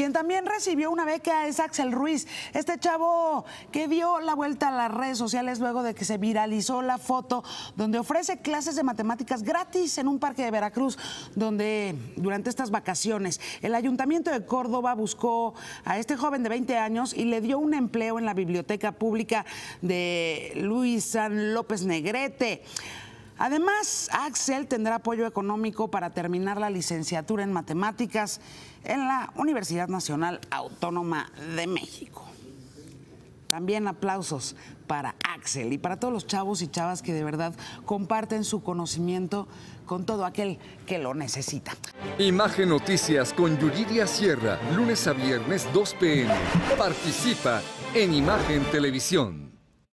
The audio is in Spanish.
Quien también recibió una beca es Axel Ruiz, este chavo que dio la vuelta a las redes sociales luego de que se viralizó la foto donde ofrece clases de matemáticas gratis en un parque de Veracruz, donde durante estas vacaciones el ayuntamiento de Córdoba buscó a este joven de 20 años y le dio un empleo en la biblioteca pública de Luis San López Negrete. Además, Axel tendrá apoyo económico para terminar la licenciatura en matemáticas en la Universidad Nacional Autónoma de México. También aplausos para Axel y para todos los chavos y chavas que de verdad comparten su conocimiento con todo aquel que lo necesita. Imagen Noticias con Yuridia Sierra, lunes a viernes 2 pm. Participa en Imagen Televisión.